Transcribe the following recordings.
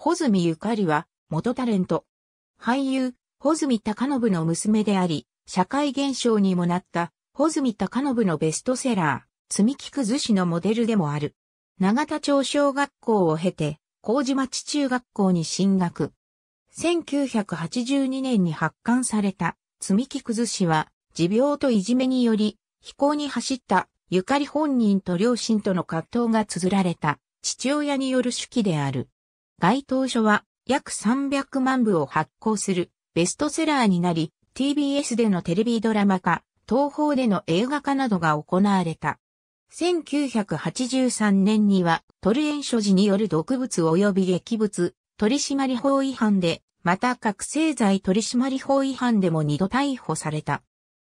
穂積ゆかりは、元タレント。俳優、穂積高信の娘であり、社会現象にもなった、穂積高信のベストセラー、積木崩しのモデルでもある。長田町小学校を経て、麹町中学校に進学。1982年に発刊された、積木崩しは、持病といじめにより、非行に走った、ゆかり本人と両親との葛藤が綴られた、父親による手記である。該当書は約300万部を発行するベストセラーになり、TBS でのテレビドラマ化、東方での映画化などが行われた。1983年にはトルエン所持による毒物及び劇物取締法違反で、また覚醒剤取締法違反でも二度逮捕された。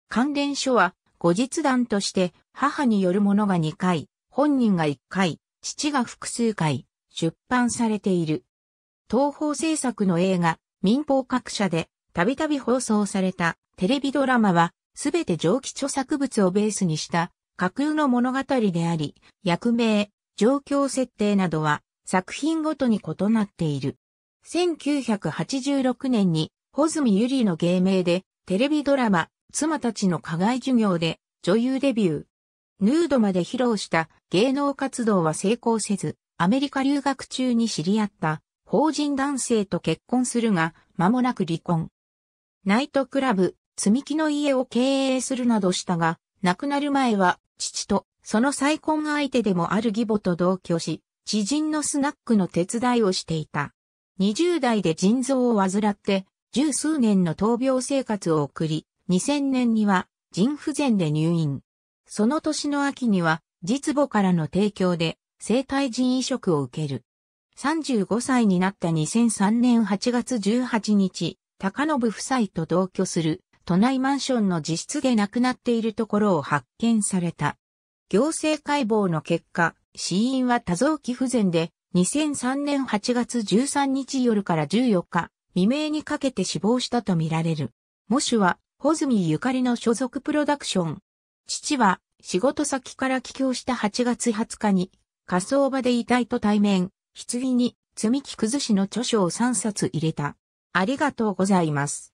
関連書は後日談として母によるものが2回、本人が1回、父が複数回、出版されている。東方制作の映画、民放各社で、たびたび放送されたテレビドラマは、すべて蒸気著作物をベースにした架空の物語であり、役名、状況設定などは作品ごとに異なっている。1986年に、穂積ゆりの芸名で、テレビドラマ、妻たちの課外授業で、女優デビュー。ヌードまで披露した芸能活動は成功せず、アメリカ留学中に知り合った法人男性と結婚するが、間もなく離婚。ナイトクラブ、積み木の家を経営するなどしたが、亡くなる前は父とその再婚相手でもある義母と同居し、知人のスナックの手伝いをしていた。20代で腎臓を患って、十数年の闘病生活を送り、2000年には腎不全で入院。その年の秋には、実母からの提供で生体人移植を受ける。35歳になった2003年8月18日、高信夫妻と同居する都内マンションの自室で亡くなっているところを発見された。行政解剖の結果、死因は多臓器不全で、2003年8月13日夜から14日、未明にかけて死亡したとみられる。母主は、穂積ゆかりの所属プロダクション。父は、仕事先から帰郷した8月20日に、火葬場で遺体と対面、棺に積み木崩しの著書を3冊入れた。ありがとうございます。